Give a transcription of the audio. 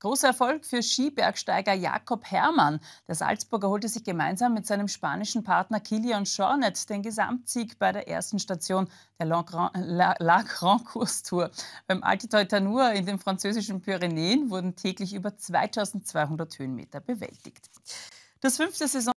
Großer Erfolg für Skibergsteiger Jakob Herrmann. Der Salzburger holte sich gemeinsam mit seinem spanischen Partner Kilian Schornet den Gesamtsieg bei der ersten Station der La Grand, La, La Grand Course Tour. Beim Alte Teutanur in den französischen Pyrenäen wurden täglich über 2200 Höhenmeter bewältigt. Das fünfte Saison